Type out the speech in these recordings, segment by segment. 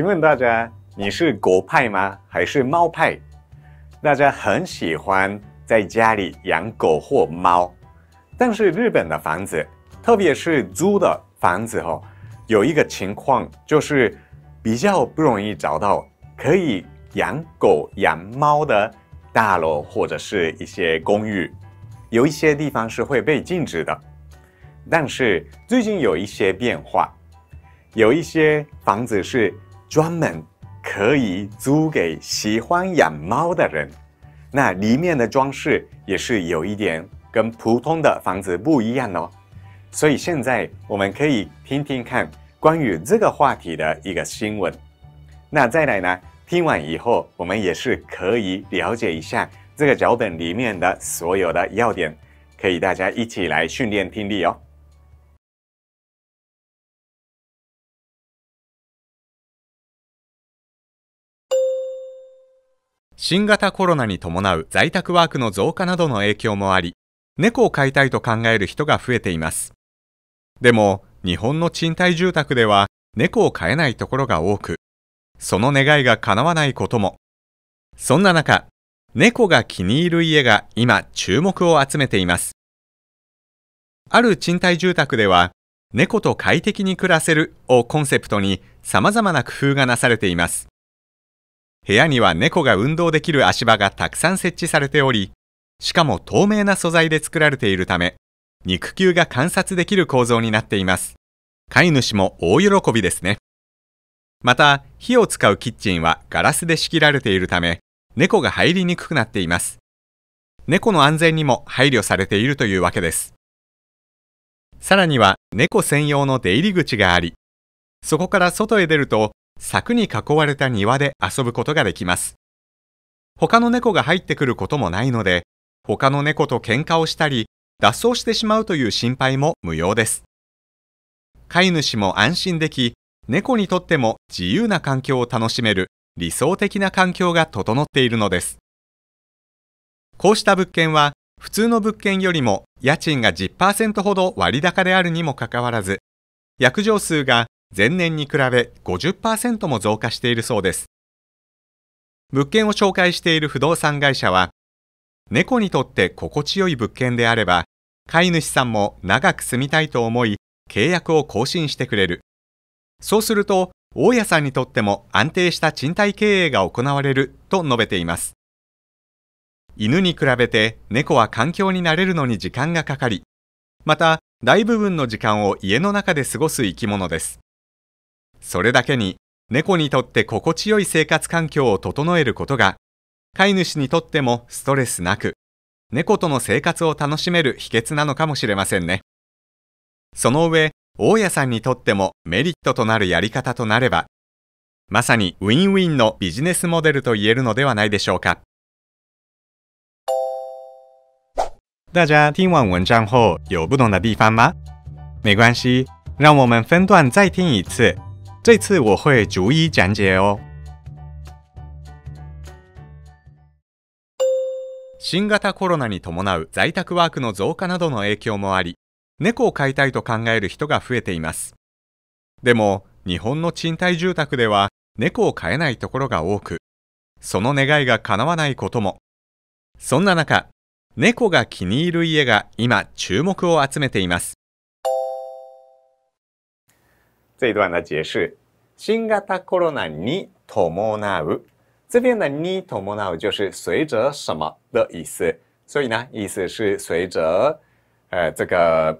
请问大家，你是狗派吗，还是猫派？大家很喜欢在家里养狗或猫，但是日本的房子，特别是租的房子哦，有一个情况就是比较不容易找到可以养狗养猫的大楼或者是一些公寓，有一些地方是会被禁止的。但是最近有一些变化，有一些房子是。专门可以租给喜欢养猫的人，那里面的装饰也是有一点跟普通的房子不一样哦。所以现在我们可以听听看关于这个话题的一个新闻。那再来呢，听完以后，我们也是可以了解一下这个脚本里面的所有的要点，可以大家一起来训练听力哦。新型コロナに伴う在宅ワークの増加などの影響もあり、猫を飼いたいと考える人が増えています。でも、日本の賃貸住宅では猫を飼えないところが多く、その願いが叶わないことも。そんな中、猫が気に入る家が今注目を集めています。ある賃貸住宅では、猫と快適に暮らせるをコンセプトに様々な工夫がなされています。部屋には猫が運動できる足場がたくさん設置されており、しかも透明な素材で作られているため、肉球が観察できる構造になっています。飼い主も大喜びですね。また、火を使うキッチンはガラスで仕切られているため、猫が入りにくくなっています。猫の安全にも配慮されているというわけです。さらには、猫専用の出入り口があり、そこから外へ出ると柵に囲われた庭で遊ぶことができます。他の猫が入ってくることもないので、他の猫と喧嘩をしたり、脱走してしまうという心配も無用です。飼い主も安心でき、猫にとっても自由な環境を楽しめる理想的な環境が整っているのです。こうした物件は普通の物件よりも家賃が10%ほど割高であるにもかかわらず、約定数が前年に比べ50%も増加しているそうです物件を紹介している不動産会社は猫にとって心地よい物件であれば飼い主さんも長く住みたいと思い契約を更新してくれるそうすると大家さんにとっても安定した賃貸経営が行われると述べています犬に比べて猫は環境に慣れるのに時間がかかりまた大部分の時間を家の中で過ごす生き物ですそれだけに猫にとって心地よい生活環境を整えることが飼い主にとってもストレスなく猫との生活を楽しめる秘訣なのかもしれませんねその上大家さんにとってもメリットとなるやり方となればまさにウィンウィンのビジネスモデルと言えるのではないでしょうか大家听完文章后有不懂的地方吗？没关系，让我们分段再听一次。这次我会逐一讲解哦。新型コロナに伴う在宅ワークの増加などの影響もあり、猫を飼いたいと考える人が増えています。でも、日本の賃貸住宅では猫を飼えないところが多く、その願いが叶わないことも。そんな中、猫が気に入る家が今注目を集めています。这一段的解释，新型コロナに伴う，这边的に伴う就是随着什么的意思，所以呢，意思是随着，呃，这个，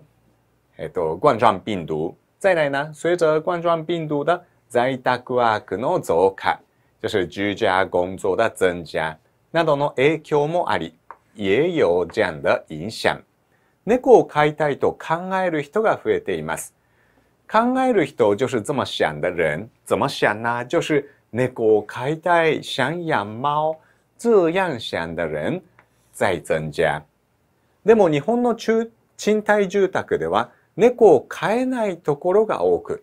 えっと冠状病毒，再来呢，随着冠状病毒的在宅ワークの増加，就是居家工作的增加，などの影響もあり、也有这样的影响。猫を飼いたいと考える人が増えています。考える人就是这么想的人。怎么想呢？就是猫を飼いたい、想养猫、这样想的人在增加。でも日本の中賃貸住宅では猫を飼えないところが多く。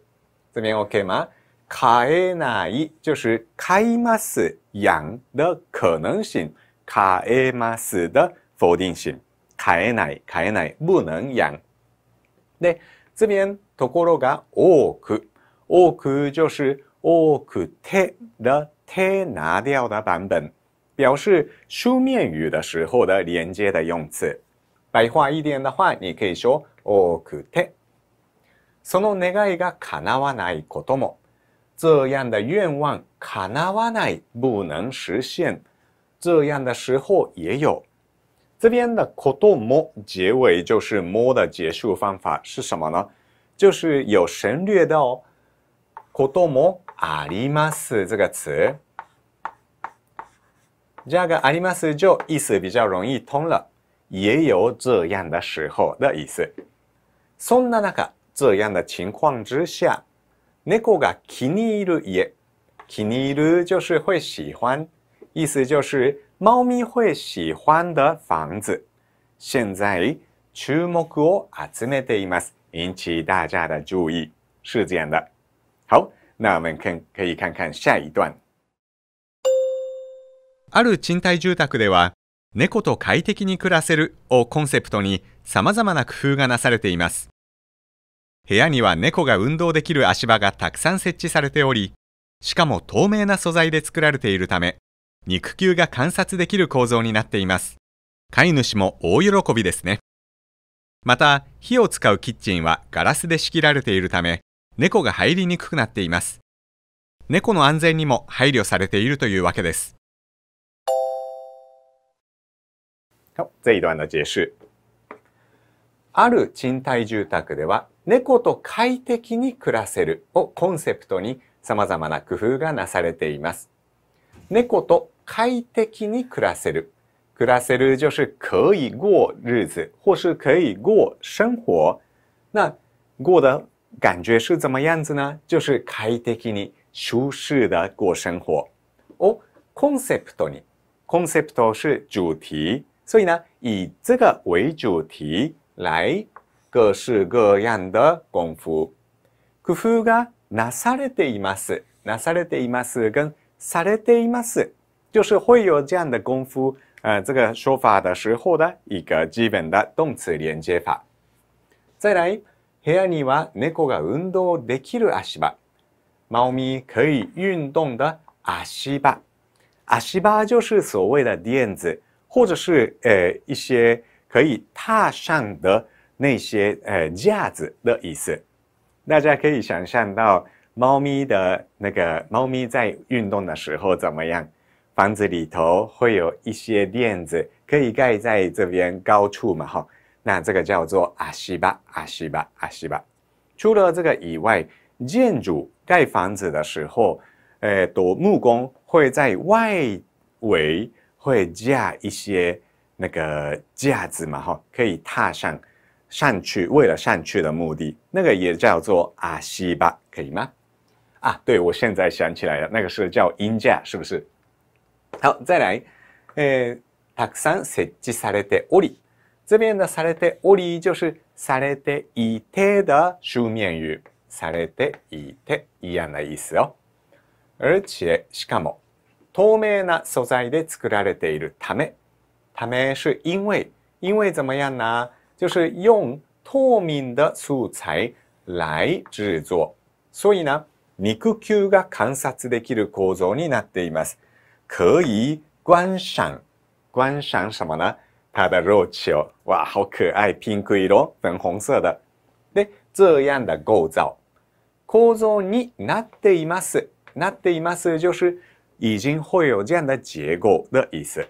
这边 OK 吗？飼えない就是飼います养的可能性，飼えます的否定性。飼えない、飼えない、不能养。で、这边ところが多く。多く就是多くて的て拿掉的版本，表示书面语的时候的连接的用词。白话一点的话，你可以说多くて。その願いが叶わないことも。这样的愿望叶わない不能实现，这样的时候也有。这边的ことも结尾就是も的结束方法是什么呢？就是有省略到“哦，「こともあります」这个词，加个「あります」就意思比较容易通了，也有这样的时候的意思。そんなか这样的情况之下，猫が気に入る、也，気に入る就是会喜欢，意思就是猫咪会喜欢的房子。现在注目を集めています。引起大家的注意，事件样的。好，那我们看可以看看下一段。ある賃貸住宅では、猫と快適に暮らせるをコンセプトに様々な工夫がなされています。部屋には猫が運動できる足場がたくさん設置されており、しかも透明な素材で作られているため、肉球が観察できる構造になっています。飼い主も大喜びですね。また火を使うキッチンはガラスで仕切られているため猫が入りにくくなっています猫の安全にも配慮されているというわけです好这一段の解释ある賃貸住宅では猫と快適に暮らせるをコンセプトにさまざまな工夫がなされています。猫と快適に暮らせる暮らせる就是可以过日子，或是可以过生活。那过的感觉是怎么样子呢？就是快適に舒适的过生活。哦，コンセプトにコンセプト是主题，所以呢，以这个为主题来各式各样的功夫。工夫がなされています。なされています跟されています，就是会有这样的功夫。呃，这个说法的时候的一个基本的动词连接法。再来，部屋には猫が運動できるアシ猫咪可以运动的アシバ，アシバ就是所谓的垫子，或者是呃一些可以踏上的那些呃架子的意思。大家可以想象到猫咪的那个猫咪在运动的时候怎么样？房子里头会有一些垫子，可以盖在这边高处嘛？哈，那这个叫做阿西巴，阿西巴，阿西巴。除了这个以外，建筑盖房子的时候，诶，多木工会在外围会架一些那个架子嘛？哈，可以踏上上去，为了上去的目的，那个也叫做阿西巴，可以吗？啊，对，我现在想起来了，那个是叫鹰架，是不是？好，再来，诶、えたくさん設置されており，这边的“されており”就是“されていて”的书面语，“されていて”一样的意思哦。而且しかも透明な素材で作られているため，ため是因为，因为怎么样呢？就是用透明的素材来制作，所以呢，肉球が観察できる構造になっています。可以观赏，观赏什么呢？它的肉球，哇，好可爱，ピンク色，粉红色的。で、这样的构造、構造になっています。なっています就是已经会有这样的结构的意思。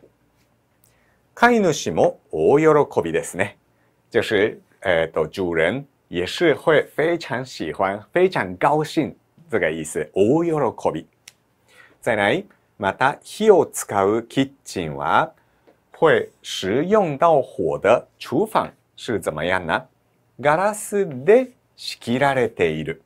飼い主も大喜びですね。就是、えっ、と、主人也是会非常喜欢、非常高兴这个意思。大喜び。再来。また火を使うキッチンは会使用到火的厨房是怎么样呢？ガラスで仕切られている。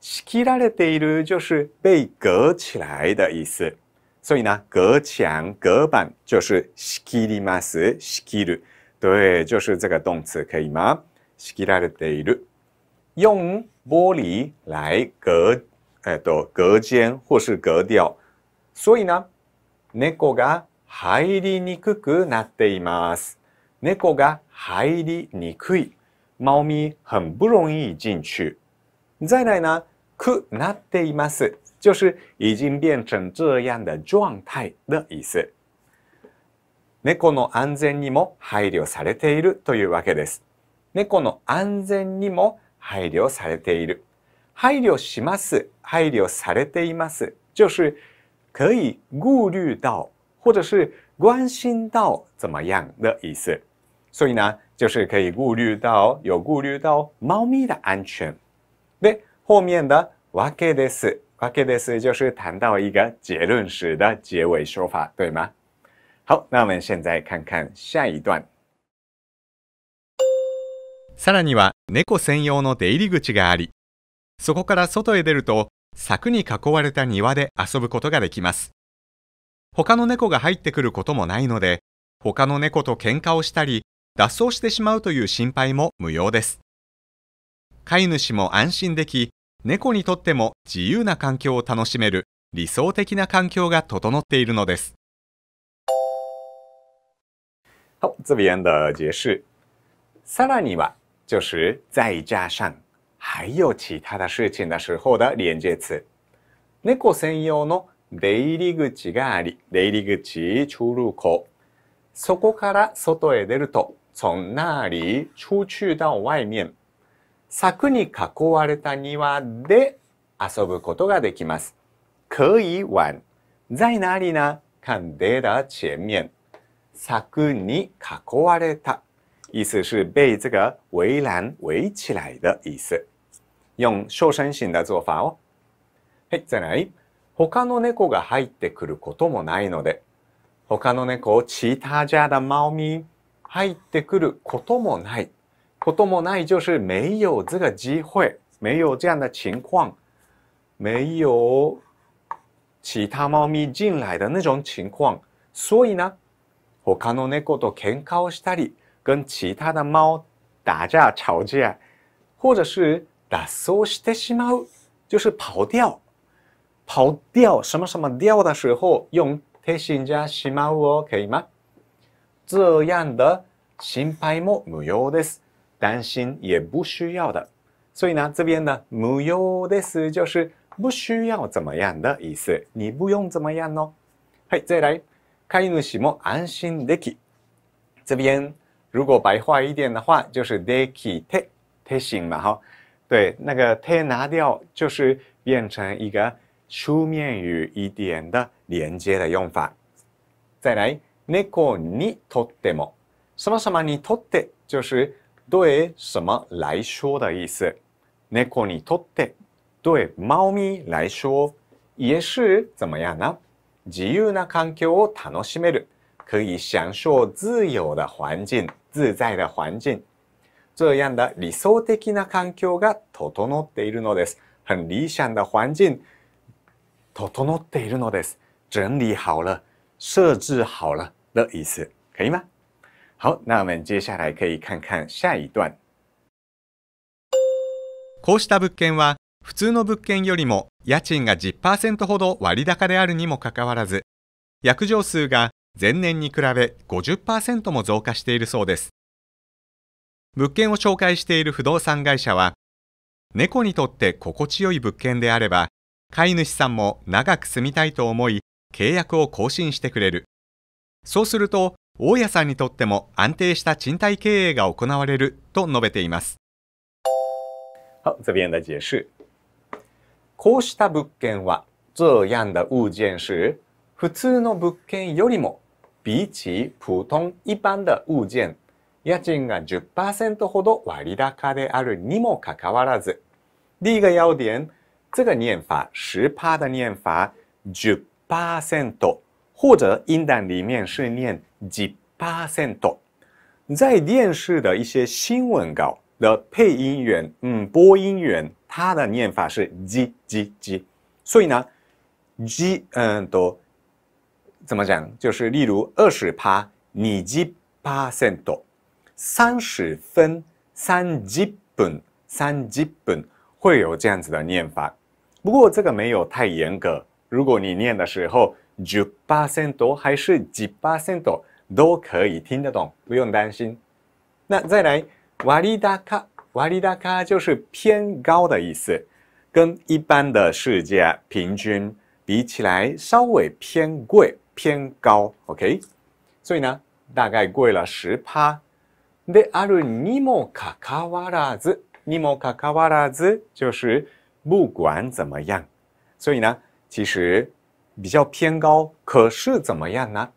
仕切られている就是被隔起来的意思。所以呢，隔墙、隔板就是仕切ります、仕切る。对，就是这个动词，可以吗？仕切られている。用玻璃来隔，哎，都隔间或是隔掉。所以な、猫が入りにくくなっています。猫が入りにくい。猫咪很不容易进去。再来な、くなっています。就是已经变成这样的状態的意思。猫の安全にも配慮されているというわけです。猫の安全にも配慮されている。配慮します。配慮されています。就是可以顾虑到，或者是关心到怎么样的意思。所以呢，就是可以顾虑到，有顾虑到猫咪的安全。对，后面的わけです、わけです就是谈到一个结论时的结尾说法，对吗？好，那我们现在看看下一段。さらには猫専用の出入り口があり、そこから外へ出ると柵に囲われた庭で遊ぶことができます。他の猫が入ってくることもないので、他の猫と喧嘩をしたり、脱走してしまうという心配も無用です。飼い主も安心でき、猫にとっても自由な環境を楽しめる理想的な環境が整っているのです。好，这边的解释。さらには、就是再加上。还有其他的事情的时候的连接词。猫専用の出入り口があり、出入り口、出入口。そこから外へ出ると、从那里出去到外面。柵に囲われた庭で遊ぶことができます。可以玩。在哪里呢看得的前面。柵に囲われた。意思是被这个围栏围起来的意思。用小身信的做法ァはい、再来。他の猫が入ってくることもないので、他の猫其他家的猫咪入ってくることもない。こともない就是没有这个机会。没有这样的情况。没有其他猫咪进来的那种情况。所以呢、他の猫と喧嘩をしたり、跟其他的猫打架、吵架、或者是走してしまう就是跑掉，跑掉什么什么掉的时候用担心家しまう哦，可以吗？这样的心配も無用です，担心也不需要的。所以呢，这边的無用です就是不需要怎么样的意思，你不用怎么样哦。嘿，再来、飼主も安心でき。这边如果白话一点的话，就是“できて”贴心嘛，哈。对，那个 te 拿掉，就是变成一个书面语一点的连接的用法。再来，猫にとっても、什么ざまにとって就是对什么来说的意思。猫にとって对猫咪来说，也是怎么样呢？自由な環境を楽しめる，可以享受自由的环境，自在的环境。这样的理想的な環境が整っているのです。很理想的环境整っているのです。整理好了，设置好了的意思，可以吗？好，那我们接下来可以看看下一段。こうした物件は普通の物件よりも家賃が10%ほど割高であるにもかかわらず、約定数が前年に比べ50%も増加しているそうです。物件を紹介している不動産会社は、猫にとって心地よい物件であれば、飼い主さんも長く住みたいと思い、契約を更新してくれる。そうすると、大家さんにとっても安定した賃貸経営が行われると述べています。好、这边的解释。こうした物件は、这样的物件是、普通の物件よりも、比起普通一般的物件家賃が10%ほど割高であるにもかかわらず。第一个要点，这个念法十的念法10或者英档里面是念几 p 在電視的一些新聞稿的配音员，播音員、他的念法是几几几，所以呢，几怎么讲？就是例如三十分，三基本，三基本会有这样子的念法，不过这个没有太严格。如果你念的时候，十 percent 还是几 percent 都可以听得懂，不用担心。那再来，瓦利达卡，瓦利达卡就是偏高的意思，跟一般的世界平均比起来，稍微偏贵，偏高。OK，所以呢，大概贵了十趴。であるにもかかわらず、にもかかわらず就是不管怎么样。所以呢，其实比较偏高。可是怎么样呢？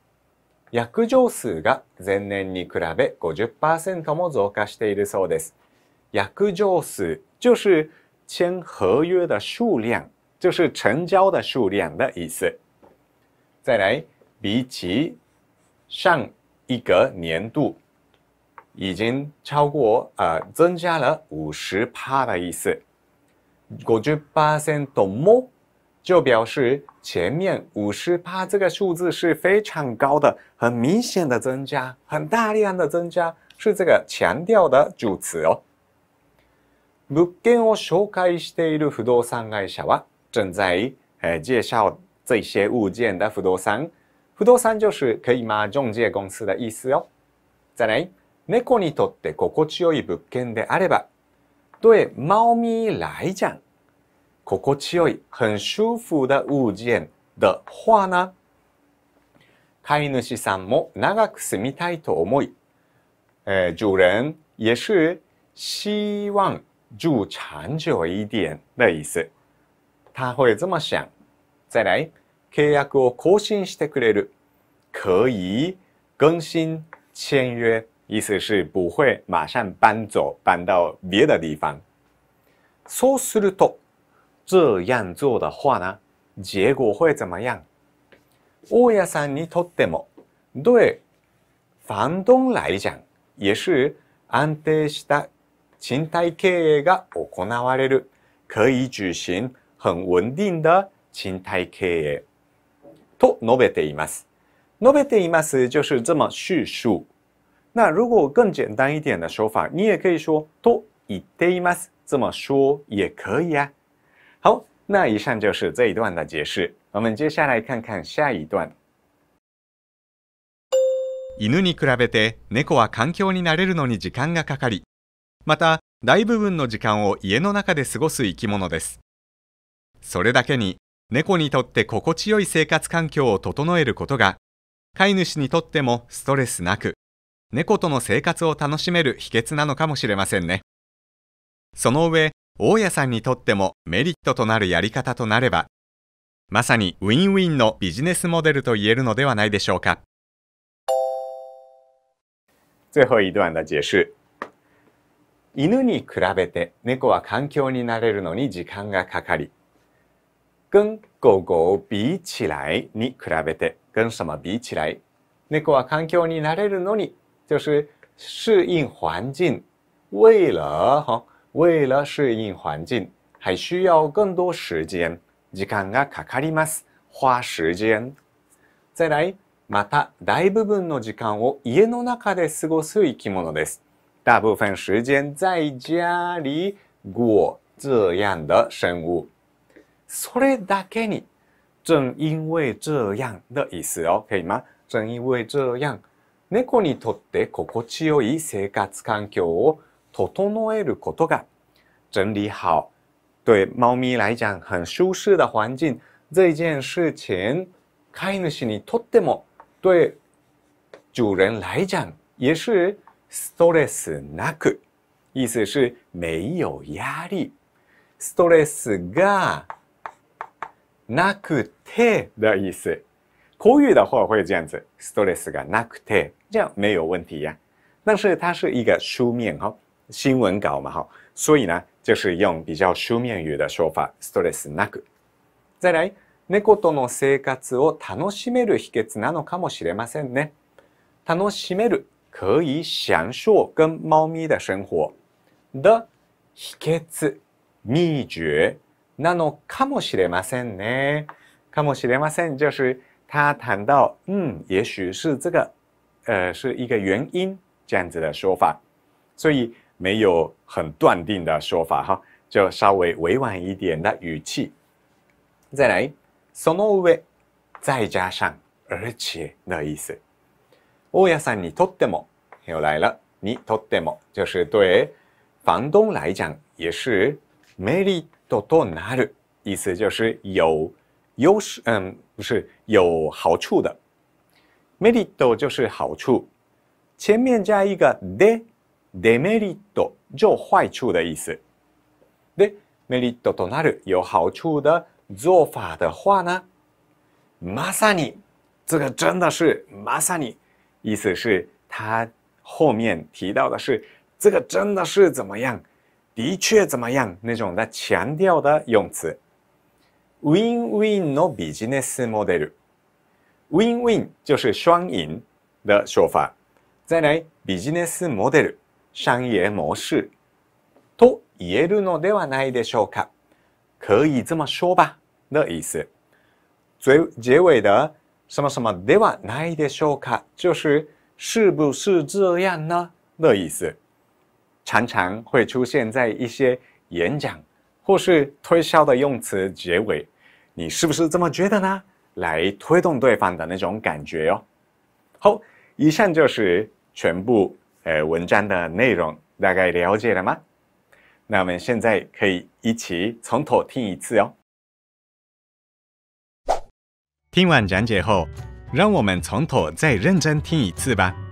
約定数が前年に比べ50%も増加しているそうです。約定数就是签合约的数量，就是成交的数量的意思。再来，比起上一个年度。已经超过呃增加了五十帕的意思。五十八千东某就表示前面五十帕这个数字是非常高的，很明显的增加，很大量的增加，是这个强调的助词哦。物件を紹介している不動産会社は正在呃介绍这些物件的不动产，不动产就是可以吗？中介公司的意思哦。再来。猫にとって心地よい物件であれば、对猫咪来ん。心地よい、很舒服的物件的话呢、飼い主さんも長く住みたいと思い、えー、主人也是希望住长久一点的意思。他会这么想。再来、契約を更新してくれる。可以更新、签约。意思是不会马上搬走，搬到别的地方。そうすると、这样做的话呢，结果会怎么样？大家さんにとっても、对房东来讲，也是安定した賃貸経営が行われる、可以举行很稳定的賃貸経営。と述べています。述べています就是这么叙述。那如果更简单一点的手法，你也可以说と言っています，这么说也可以啊。好，那以上就是这一段的解释。我们接下来看看下一段。犬に比べて猫は環境に慣れるのに時間がかかり、また大部分の時間を家の中で過ごす生き物です。それだけに猫にとって心地よい生活環境を整えることが飼い主にとってもストレスなく猫との生活を楽しめる秘訣なのかもしれませんねその上大家さんにとってもメリットとなるやり方となればまさにウィンウィンのビジネスモデルと言えるのではないでしょうか最後一段解犬に比べて猫は環境に慣れるのに時間がかかり跟狗狗比起来に比べて跟什么比起来猫は環境に慣れるのに就是适应环境。为了哈，为了适应环境，还需要更多时间。時間がかかります。花时间。再来、また大部分の時間を家の中で過ごす生き物です。大部分时间在家里过这样的生物。それだけに。正因为这样的意思哦，可以吗？正因为这样。猫にとって心地よい生活環境を整えることが整理好对猫咪来讲很舒适的环境这件事情，飼い主にとっても对主人来讲也是ストレスなく，意思是没有压力。ストレスがなくて的意思。口语的话会这样子，stress がなくて，这样没有问题呀、啊。但是它是一个书面哈、哦，新闻稿嘛哈、哦，所以呢，就是用比较书面语的说法，stress なく。再来，猫との生活を楽しめる秘訣なのかもしれませんね。楽しめる可以享受跟猫咪的生活的秘訣秘诀なのかもしれませんね。かもしれません就是。他谈到，嗯，也许是这个，呃，是一个原因这样子的说法，所以没有很断定的说法哈，就稍微委婉一点的语气。再来，その上，再加上而且的意思，お家さんにとっても又来了，にとっても就是对房东来讲也是メリットとなる，意思就是有。有势，嗯，不是有好处的，merit 就是好处，前面加一个 de，de merit 就坏处的意思。de merit となる有好处的做法的话呢，まさに这个真的是まさに，意思是它后面提到的是这个真的是怎么样，的确怎么样那种的强调的用词。Win-win のビジネスモデル。Win-win 就是双赢的说法。再来，ビジネスモデル、商业模式，と言えるのではないでしょうか？これはましょうの意思。最结尾的什么什么ではないでしょうか，就是是不是这样呢的意思。常常会出现在一些演讲。或是推销的用词结尾，你是不是这么觉得呢？来推动对方的那种感觉哦。好，以上就是全部呃文章的内容，大概了解了吗？那我们现在可以一起从头听一次哦。听完讲解后，让我们从头再认真听一次吧。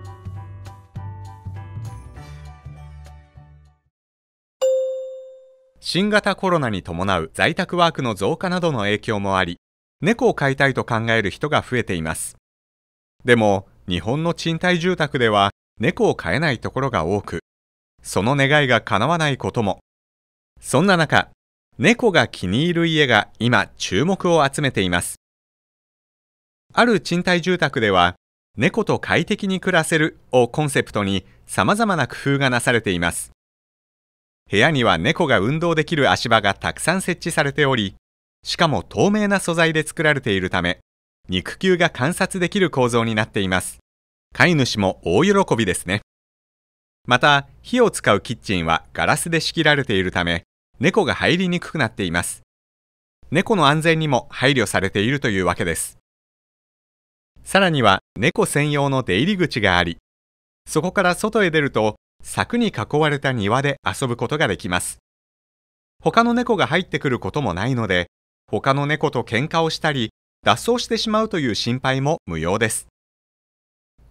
新型コロナに伴う在宅ワークの増加などの影響もあり、猫を飼いたいと考える人が増えています。でも、日本の賃貸住宅では猫を飼えないところが多く、その願いが叶わないことも。そんな中、猫が気に入る家が今注目を集めています。ある賃貸住宅では、猫と快適に暮らせるをコンセプトに様々な工夫がなされています。部屋には猫が運動できる足場がたくさん設置されており、しかも透明な素材で作られているため、肉球が観察できる構造になっています。飼い主も大喜びですね。また、火を使うキッチンはガラスで仕切られているため、猫が入りにくくなっています。猫の安全にも配慮されているというわけです。さらには、猫専用の出入り口があり、そこから外へ出ると柵に囲われた庭で遊ぶことができます。他の猫が入ってくることもないので、他の猫と喧嘩をしたり、脱走してしまうという心配も無用です。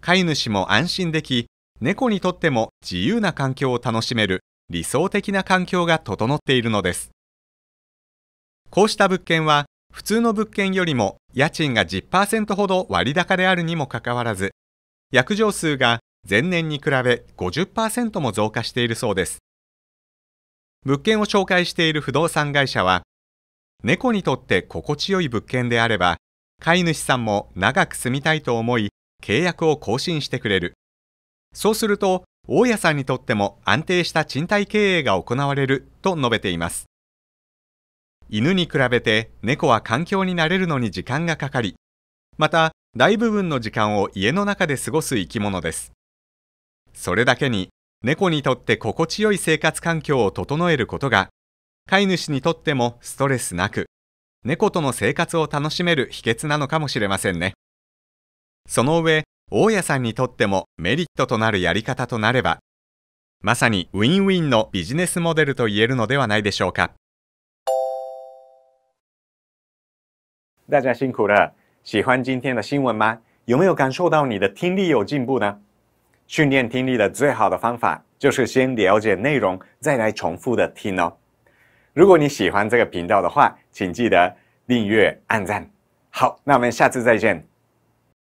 飼い主も安心でき、猫にとっても自由な環境を楽しめる理想的な環境が整っているのです。こうした物件は、普通の物件よりも家賃が10%ほど割高であるにもかかわらず、約定数が前年に比べ50%も増加しているそうです物件を紹介している不動産会社は猫にとって心地よい物件であれば飼い主さんも長く住みたいと思い契約を更新してくれるそうすると大家さんにとっても安定した賃貸経営が行われると述べています犬に比べて猫は環境に慣れるのに時間がかかりまた大部分の時間を家の中で過ごす生き物ですそれだけに猫にとって心地よい生活環境を整えることが飼い主にとってもストレスなく猫との生活を楽しめる秘訣なのかもしれませんねその上大家さんにとってもメリットとなるやり方となればまさにウィンウィンのビジネスモデルと言えるのではないでしょうか大家辛苦了喜欢今天的新闻吗有没有感受到你的听力有进步呢训练听力的最好的方法就是先了解内容，再来重复的听哦。如果你喜欢这个频道的话，请记得订阅、按赞。好，那我们下次再见。